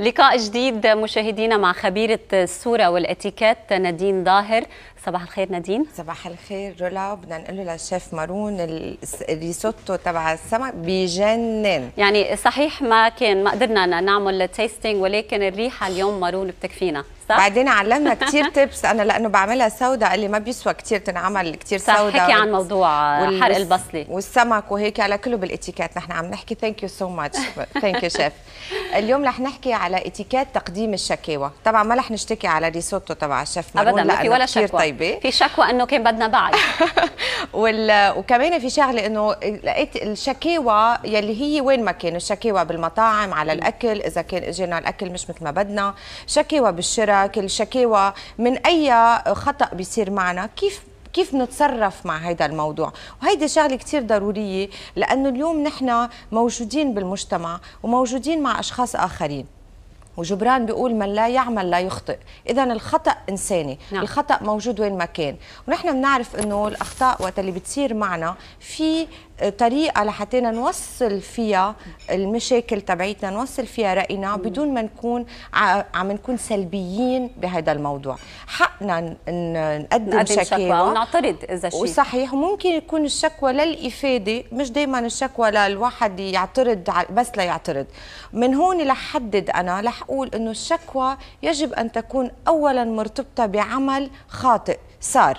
لقاء جديد مشاهدينا مع خبيرة الصورة والاتيكيت نادين ظاهر صباح الخير نادين صباح الخير رولا بدنا نقول له للشيف مارون الريسوتو تبع السمك بجنن يعني صحيح ما كان ما قدرنا نعمل تيستينج ولكن الريحه اليوم مارون بتكفينا صح بعدين علمنا كثير تبس انا لانه بعملها سوداء قال لي ما بيسوى كثير تنعمل كثير سوداء صح حكي عن موضوع حرق البصله والسمك وهيك على كله بالاتيكيت نحن عم نحكي ثانك يو سو ماتش ثانك يو شيف اليوم رح نحكي على اتيكيت تقديم الشكاوى طبعا ما رح نشتكي على ريسوتو تبع الشيف ابدا ما في ولا شكوى طيبة. في شكوى انه كان بدنا بعد وال... وكمان في شغله انه لقيت الشكاوى يلي هي وين ما كان الشكاوى بالمطاعم على الاكل اذا كان اجينا الاكل مش مثل ما بدنا شكاوى بالشراك الشكاوى من اي خطا بيصير معنا كيف كيف نتصرف مع هذا الموضوع وهيدي شغله كثير ضروريه لانه اليوم نحن موجودين بالمجتمع وموجودين مع اشخاص اخرين وجبران بيقول من لا يعمل لا يخطئ اذا الخطا انساني نعم. الخطا موجود وين ما كان ونحن بنعرف انه الاخطاء وقت اللي بتصير معنا في طريقه لحتينا نوصل فيها المشاكل تبعيتنا نوصل فيها راينا بدون ما نكون عم نكون سلبيين بهذا الموضوع حقنا نقدم, نقدم شكوى ونعترض اذا شيء وصحيح ممكن يكون الشكوى للافاده مش دائما الشكوى للواحد يعترض بس ليعترض من هون لحدد انا لحقول انه الشكوى يجب ان تكون اولا مرتبطه بعمل خاطئ صار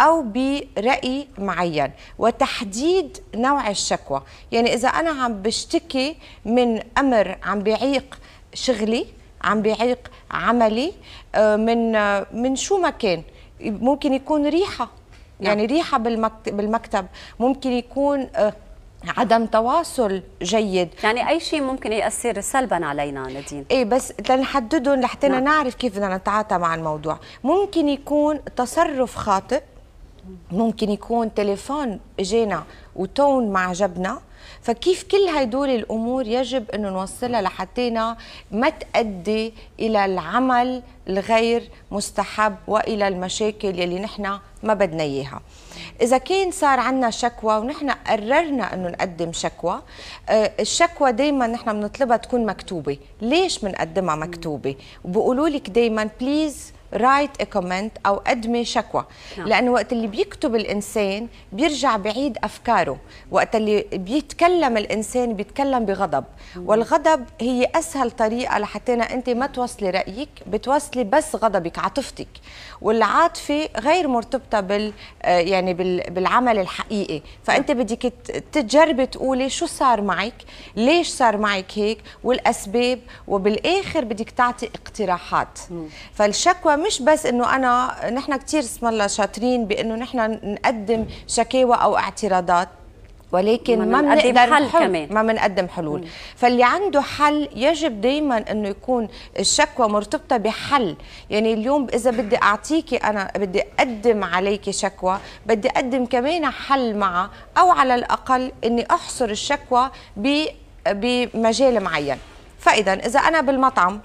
أو برأي معين وتحديد نوع الشكوى يعني إذا أنا عم بشتكي من أمر عم بيعيق شغلي عم بيعيق عملي آه، من آه، من شو ما كان ممكن يكون ريحة نعم. يعني ريحة بالمكتب ممكن يكون آه، عدم تواصل جيد يعني اي شيء ممكن ياثر سلبا علينا ندين ايه بس لنحددهم لحتى نعم. نعرف كيف بدنا نتعاطى مع الموضوع ممكن يكون تصرف خاطئ ممكن يكون تليفون اجانا وتون ما عجبنا فكيف كل هدول الامور يجب انه نوصلها لحتينا ما تؤدي الى العمل الغير مستحب والى المشاكل يلي نحن ما بدنا اياها اذا كان صار عندنا شكوى ونحن قررنا انه نقدم شكوى آه، الشكوى دائما نحن بنطلبها تكون مكتوبه ليش بنقدمها مكتوبه وبقولوا لك دائما بليز رايت كومنت او ادمي شكوى نعم. لانه وقت اللي بيكتب الانسان بيرجع بعيد افكاره وقت اللي بيتكلم الانسان بيتكلم بغضب والغضب هي اسهل طريقه لحتى انت ما توصلي رايك بتوصلي بس غضبك عاطفتك والعاطفه غير مرتبطه بال آه، يعني بالعمل الحقيقي فانت نعم. بدك تجربي تقولي شو صار معك ليش صار معك هيك والاسباب وبالاخر بدك تعطي اقتراحات فالشكوى مش بس انه انا نحن كثير اسم الله شاطرين بانه نحن نقدم شكاوى او اعتراضات ولكن ما بنقدم حل كمان ما بنقدم حلول مم. فاللي عنده حل يجب دائما انه يكون الشكوى مرتبطه بحل يعني اليوم اذا بدي اعطيكي انا بدي اقدم عليكي شكوى بدي اقدم كمان حل معها او على الاقل اني احصر الشكوى بمجال معين فاذا اذا انا بالمطعم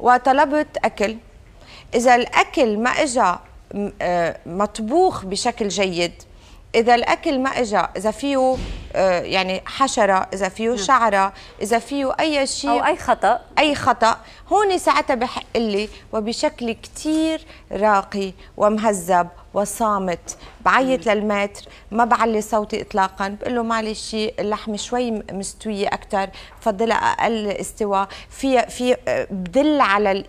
وطلبت اكل إذا الأكل ما إجا آه، مطبوخ بشكل جيد إذا الأكل ما إجا إذا فيه آه، يعني حشره اذا فيه شعره اذا فيه اي شيء او اي خطا اي خطا هون ساعتها بحق لي وبشكل كثير راقي ومهذب وصامت بعيط للماتر ما بعلي صوتي اطلاقا بقول له معلش اللحم شوي مستويه اكثر بفضلها اقل استواء في في آه، بدل على ال...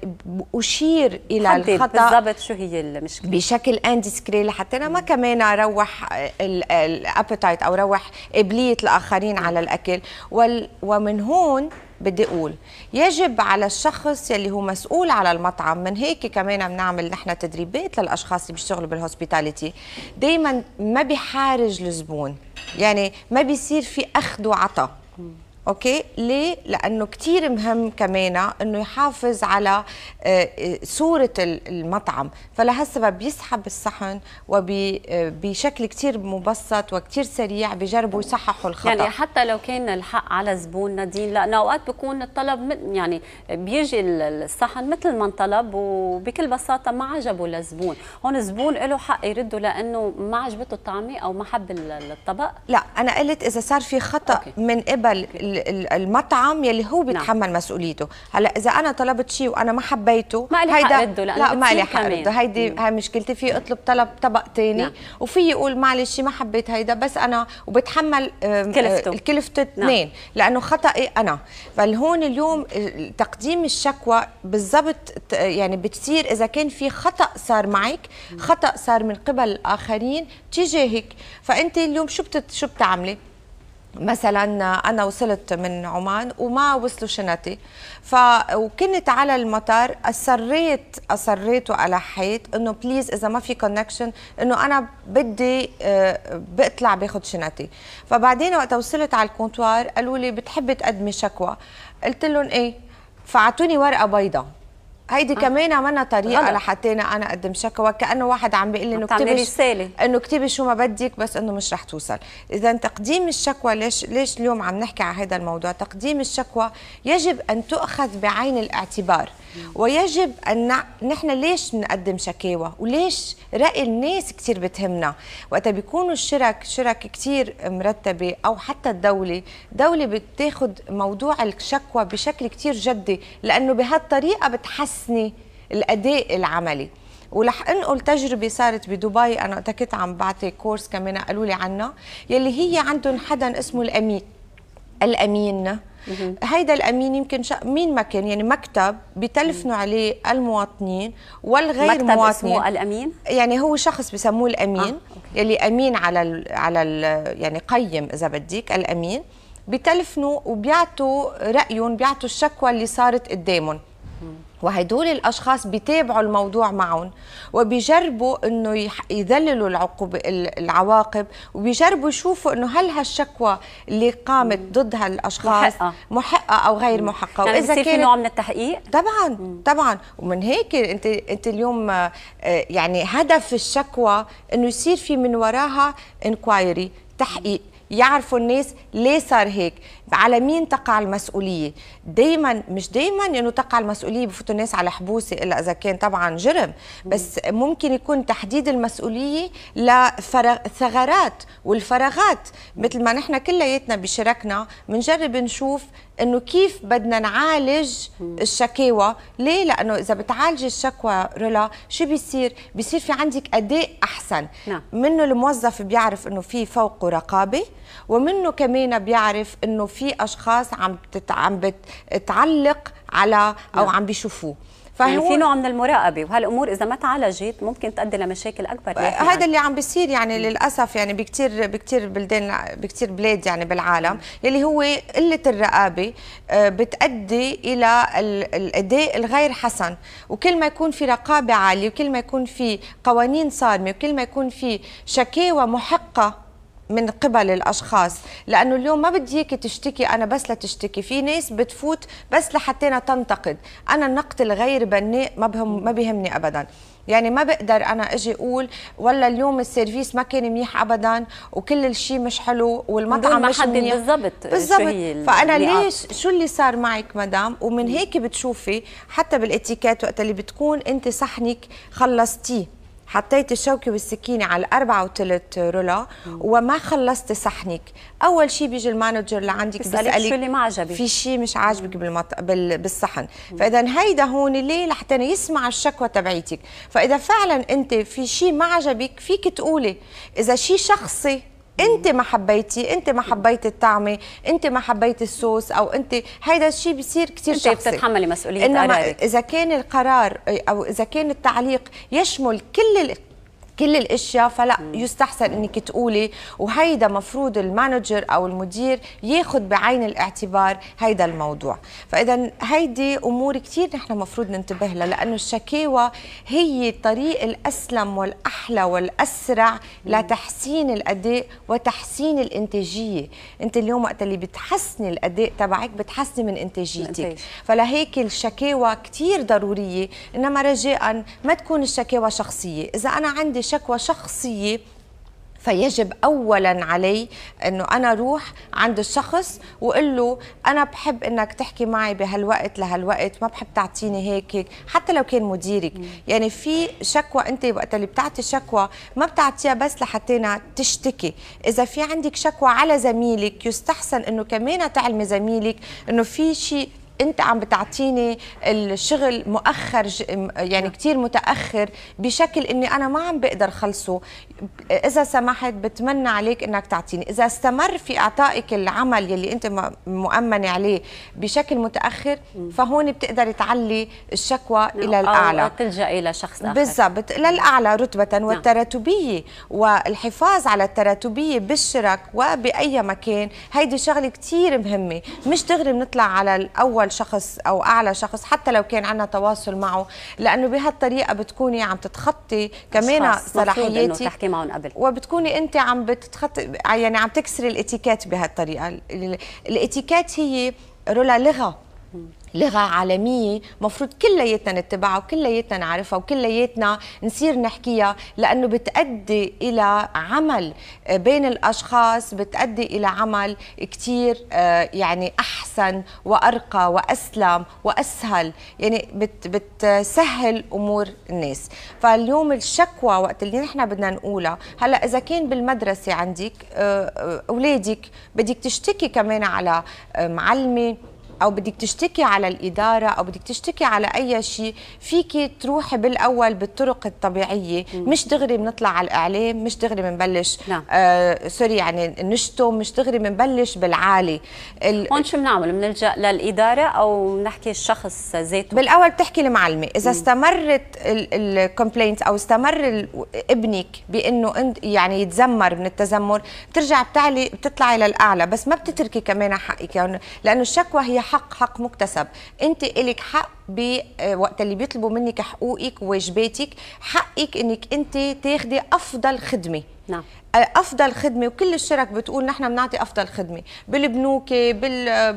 اشير الى الخطا بالضبط شو هي المشكله بشكل اندسكري لحتى انا ما كمان اروح الابيتايت او روح قابلية الآخرين على الأكل وال ومن هون بدي أقول يجب على الشخص يلي هو مسؤول على المطعم من هيك كمان بنعمل نحن تدريبات للأشخاص اللي بيشتغلوا بالهوسبيتاليتي دايما ما بيحارج الزبون يعني ما بيصير في أخذ وعطاء اوكي ليه لانه كثير مهم كمان انه يحافظ على آه، صوره المطعم فلهالسبب بيسحب الصحن وبشكل آه، كثير مبسط وكثير سريع بجربوا يصححوا الخطا يعني حتى لو كان الحق على زبون نادين لانه اوقات بكون الطلب يعني بيجي الصحن مثل ما انطلب وبكل بساطه ما عجبه للزبون هون الزبون له حق يرده لانه ما عجبته الطعمه او ما حب الطبق لا انا قلت اذا صار في خطا أوكي. من قبل المطعم يلي هو نعم. بيتحمل نعم. مسؤوليته هلا اذا انا طلبت شيء وانا ما حبيته ما لي حق رده لا, لا ما لي حق رده هيدي هاي مشكلتي في اطلب طلب طبق ثاني نعم. وفي يقول معلش ما حبيت هيدا بس انا وبتحمل آه، كلفته كلفته نعم. اثنين نعم. لانه خطأي انا فالهون اليوم تقديم الشكوى بالضبط يعني بتصير اذا كان في خطأ صار معك خطأ صار من قبل الاخرين تجاهك فانت اليوم شو بت شو بتعملي مثلا انا وصلت من عمان وما وصلوا شنتي ف وكنت على المطار اصريت اصريت والحيت انه بليز اذا ما في كونكشن انه انا بدي آه، بطلع باخذ شنتي فبعدين وقت وصلت على الكونتوار قالوا لي بتحبي تقدمي شكوى قلت لهم ايه فعطوني ورقه بيضاء هيدي آه. كمان عملنا طريقه لحتى انا اقدم شكوى كانه واحد عم بيقول لي انه اكتبي رساله انه اكتبي شو ما بدك بس انه مش رح توصل اذا تقديم الشكوى ليش ليش اليوم عم نحكي على هذا الموضوع تقديم الشكوى يجب ان تؤخذ بعين الاعتبار ويجب ان نحن ليش نقدم شكاوى وليش راي الناس كثير بتهمنا وقت بيكونوا الشرك شرك كثير مرتبه او حتى الدوله دوله بتاخذ موضوع الشكوى بشكل كثير جدي لانه بهالطريقه بتحسن تحسني الاداء العملي ولح انقل تجربه صارت بدبي انا كنت عم بعطي كورس كمان قالوا لي عنها يلي هي عندهم حدا اسمه الامين الامين هيدا الامين يمكن شا... مين ما كان يعني مكتب بتلفنوا عليه المواطنين والغير مكتب مواطنين اسمه الامين يعني هو شخص بسموه الامين آه. أوكي. يلي امين على ال على ال يعني قيم اذا بدك الامين بتلفنوا وبيعطوا رايهم بيعطوا الشكوى اللي صارت قدامهم وهدول الاشخاص بيتابعوا الموضوع معهم وبيجربوا انه يذللوا العقوب العواقب وبيجربوا يشوفوا انه هل هالشكوى اللي قامت ضد هالاشخاص محقة, محقة او غير محقة يعني واذا كان نوع من التحقيق طبعا طبعا ومن هيك انت انت اليوم آه، يعني هدف الشكوى انه يصير في من وراها انكوايري تحقيق يعرفوا الناس ليه صار هيك على مين تقع المسؤوليه دايما مش دايما انه تقع المسؤوليه بفوتوا الناس على حبوسه الا اذا كان طبعا جرم بس ممكن يكون تحديد المسؤوليه لثغرات والفراغات مثل ما نحن كلياتنا بشركنا بنجرب نشوف انه كيف بدنا نعالج الشكاوى ليه لانه اذا بتعالجي الشكوى رولا شو بيصير بيصير في عندك اداء احسن نعم. منه الموظف بيعرف انه في فوقه رقابه ومنه كمان بيعرف انه في اشخاص عم عم بت... تعلق على او نعم. عم بيشوفوه يعني فهو يعني في نوع من المراقبه وهالامور اذا ما تعالجت ممكن تؤدي لمشاكل اكبر آه، يعني هذا يعني اللي عم بيصير يعني للاسف يعني بكثير بكثير بلدان بكثير بلاد يعني بالعالم نعم. يلي هو قله الرقابه آه، بتؤدي الى الاداء الغير حسن وكل ما يكون في رقابه عاليه وكل ما يكون في قوانين صارمه وكل ما يكون في شكاوى محقه من قبل الاشخاص لانه اليوم ما بدي اياكي تشتكي انا بس لتشتكي في ناس بتفوت بس لحتى أنا تنتقد انا النقد الغير بناء ما بهم ما بيهمني ابدا يعني ما بقدر انا اجي اقول والله اليوم السيرفيس ما كان منيح ابدا وكل الشيء مش حلو والمطعم مش منيح بالضبط بالضبط فانا ليش شو اللي صار معك مدام ومن هيك بتشوفي حتى بالاتيكيت وقت اللي بتكون انت صحنك خلصتيه حطيت الشوكة والسكينة على الأربعة وثلث رولا وما خلصت صحنك أول شيء بيجي المانجر اللي عندك بيسألك شو اللي ما عجبك في شيء مش عاجبك بالمط... بال... بالصحن فإذا هيدا هون ليه لحتى يسمع الشكوى تبعيتك فإذا فعلا أنت في شيء ما عجبك فيك تقولي إذا شيء شخصي انت ما حبيتي انت ما حبيتي الطعمه انت ما حبيتي الصوص او انت هذا الشيء بيصير كثير شخصي انت بتتحملي مسؤوليه قرارك اذا كان القرار او اذا كان التعليق يشمل كل كل الاشياء فلا يستحسن انك تقولي وهيدا مفروض المانجر او المدير ياخذ بعين الاعتبار هيدا الموضوع فاذا هيدي امور كثير نحن مفروض ننتبه لها لانه الشكاوى هي الطريق الاسلم والاحلى والاسرع لتحسين الاداء وتحسين الانتاجيه انت اليوم وقت اللي بتحسني الاداء تبعك بتحسني من انتاجيتك فلهيك الشكاوى كثير ضروريه انما رجاء ما تكون الشكاوى شخصيه اذا انا عندي شكوى شخصيه فيجب اولا علي انه انا اروح عند الشخص واقول له انا بحب انك تحكي معي بهالوقت لهالوقت ما بحب تعطيني هيك, حتى لو كان مديرك مم. يعني في شكوى انت وقت اللي بتعطي شكوى ما بتعطيها بس لحتى تشتكي اذا في عندك شكوى على زميلك يستحسن انه كمان تعلمي زميلك انه في شيء انت عم بتعطيني الشغل مؤخر يعني نعم. كثير متاخر بشكل اني انا ما عم بقدر خلصه اذا سمحت بتمنى عليك انك تعطيني اذا استمر في اعطائك العمل يلي انت مؤمنه عليه بشكل متاخر فهون بتقدر تعلي الشكوى نعم. الى الاعلى أو تلجا الى شخص اخر بالضبط للاعلى نعم. رتبه نعم. والتراتبيه والحفاظ على التراتبيه بالشرك وباي مكان هيدي شغله كثير مهمه مش دغري بنطلع على الاول اول شخص او اعلى شخص حتى لو كان عندنا تواصل معه لانه بهالطريقه بتكوني عم تتخطي كمان صلاحياتي تحكي معهم قبل وبتكوني انت عم بتتخطي يعني عم تكسري الاتيكيت بهالطريقه الاتيكيت هي رولا لغه لغة عالمية مفروض كلياتنا نتبعها وكلياتنا نعرفها وكلياتنا نصير نحكيها لأنه بتأدي إلى عمل بين الأشخاص بتأدي إلى عمل كثير آه، يعني أحسن وأرقى وأسلم وأسهل يعني بت بتسهل أمور الناس فاليوم الشكوى وقت اللي نحن بدنا نقولها هلأ إذا كان بالمدرسة عندك آه، آه، أولادك بدك تشتكي كمان على معلمة او بدك تشتكي على الاداره او بدك تشتكي على اي شيء فيك تروحي بالاول بالطرق الطبيعيه مم. مش دغري بنطلع على الاعلام مش دغري بنبلش نعم. آه سوري يعني نشتم مش دغري بنبلش بالعالي هون شو بنعمل بنلجا للاداره او بنحكي الشخص ذاته بالاول بتحكي المعلمه اذا مم. استمرت الكومبلينت او استمر ابنك بانه يعني يتذمر من التذمر بترجع بتعلي بتطلعي للاعلى بس ما بتتركي كمان حقك يعني لانه الشكوى هي حق حق مكتسب انت الك حق بوقت آه، اللي بيطلبوا منك حقوقك وواجباتك حقك انك انت تاخدي افضل خدمه نعم آه، افضل خدمه وكل الشرك بتقول نحن بنعطي افضل خدمه بالبنوك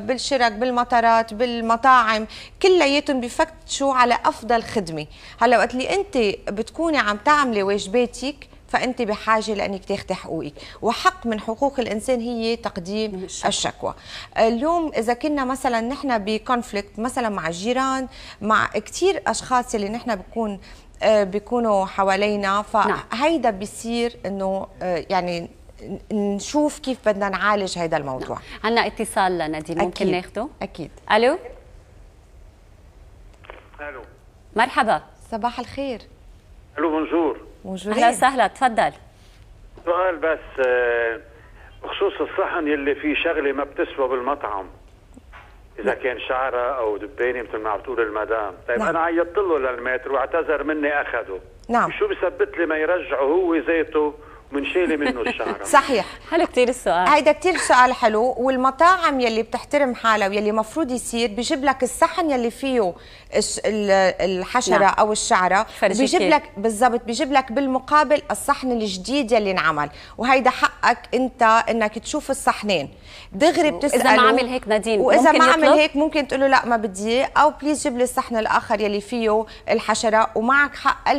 بالشرك بالمطارات بالمطاعم كلياتهم بفتشوا على افضل خدمه هلا وقت اللي انت بتكوني عم تعملي واجباتك فانت بحاجه لانك تاخذي حقوقك وحق من حقوق الانسان هي تقديم الشكوى, الشكوى. اليوم اذا كنا مثلا نحن بكونفليكت مثلا مع الجيران مع كثير اشخاص اللي نحن بكون آه، بيكونوا حوالينا نعم. فهيدا بيصير انه آه، يعني نشوف كيف بدنا نعالج هذا الموضوع عندنا نعم. اتصال لنادين ممكن ناخده اكيد الو الو مرحبا صباح الخير الو بونجور موجودة اهلا وسهلا تفضل سؤال بس آه، بخصوص الصحن يلي فيه شغله ما بتسوى بالمطعم اذا نعم. كان شعره او دبانه مثل ما عم تقول المدام طيب نعم. انا عيطت له للمتر واعتذر مني اخذه نعم شو بثبت لي ما يرجعه هو ذاته منشيله منه الشعره صحيح حلو كثير السؤال هيدا كثير سؤال حلو والمطاعم يلي بتحترم حالها ويلي مفروض يصير بيجيب لك الصحن يلي فيه الحشره نعم. او الشعره بيجيب لك بالضبط بيجيب لك بالمقابل الصحن الجديد يلي انعمل وهيدا حقك انت انك تشوف الصحنين دغري بتساله اذا ما عمل هيك نادين واذا ما عمل هيك ممكن تقول له لا ما بدي او بليز جيب لي الصحن الاخر يلي فيه الحشره ومعك حق 1000%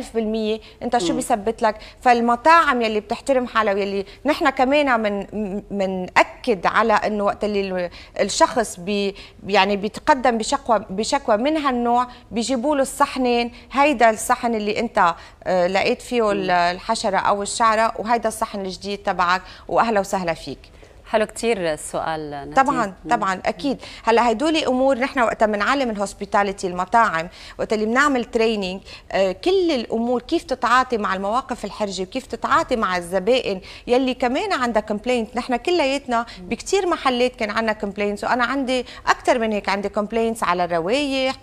انت شو بيثبت لك فالمطاعم يلي بتحترم تحترم حالها واللي نحن كمان من منأكد على انه وقت اللي الشخص بي يعني بيتقدم بشكوى بشكوى من هالنوع بيجيبوا له الصحنين هيدا الصحن اللي انت آه، لقيت فيه الحشره او الشعره وهيدا الصحن الجديد تبعك واهلا وسهلا فيك حلو كثير السؤال نتيجة. طبعا طبعا اكيد هلا هدول امور نحن وقت بنعلم الهوسبيتاليتي المطاعم وقت اللي بنعمل تريننج آه، كل الامور كيف تتعاطي مع المواقف الحرجه وكيف تتعاطي مع الزبائن يلي كمان عندها كومبلينت نحن كلياتنا بكثير محلات كان عندنا كومبلينتس وانا عندي اكثر من هيك عندي كومبلينتس على الروايح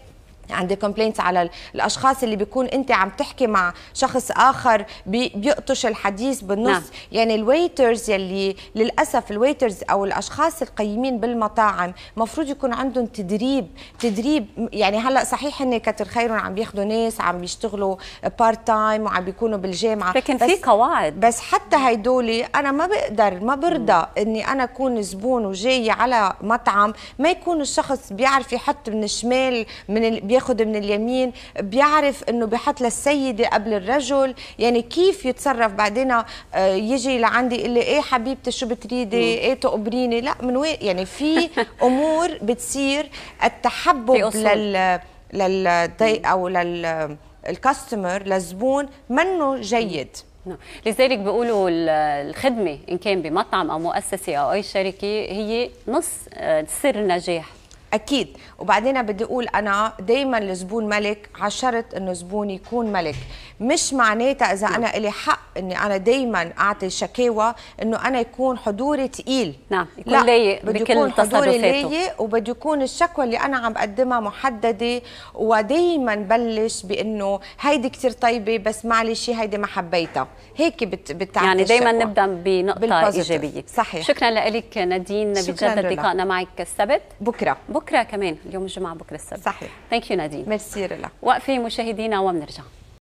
عندي كومبلينتس على الاشخاص اللي بيكون انت عم تحكي مع شخص اخر بيقطش الحديث بالنص نعم. يعني الويترز يلي للاسف الويترز او الاشخاص القيمين بالمطاعم مفروض يكون عندهم تدريب تدريب يعني هلا صحيح ان كتر خيرهم عم بياخذوا ناس عم بيشتغلوا بارت تايم وعم بيكونوا بالجامعه لكن في قواعد بس حتى هيدول انا ما بقدر ما برضى اني انا اكون زبون وجاي على مطعم ما يكون الشخص بيعرف يحط من الشمال من ال... بياخد من اليمين بيعرف انه بيحط للسيده قبل الرجل يعني كيف يتصرف بعدين آه، يجي لعندي يقول لي ايه حبيبتي شو بتريدي ايه تقبريني لا من وين يعني في امور بتصير التحبب لل للضيق او للكاستمر للزبون منه جيد نعم. لذلك بيقولوا الخدمه ان كان بمطعم او مؤسسه او اي شركه هي نص آه، سر نجاح اكيد وبعدين بدي اقول انا دائما الزبون ملك على شرط انه زبوني يكون ملك مش معناتها اذا نعم. انا لي حق اني انا دائما اعطي شكاوى انه انا يكون حضوري ثقيل نعم يكون لايق بده يكون حضوري لايق وبده يكون الشكوى اللي انا عم بقدمها محدده ودائما بلش بانه هيدي كثير طيبه بس معلش هيدي ما حبيتها هيك بت بتعطي يعني دائما نبدا بنقطه ايجابيه صحيح شكرا لك نادين بجد لقائنا معك السبت بكره بكره بكره كمان اليوم الجمعه بكره السبت صحيح ثانك يو نادين ميرسي رلا وقفه مشاهدينا وبنرجع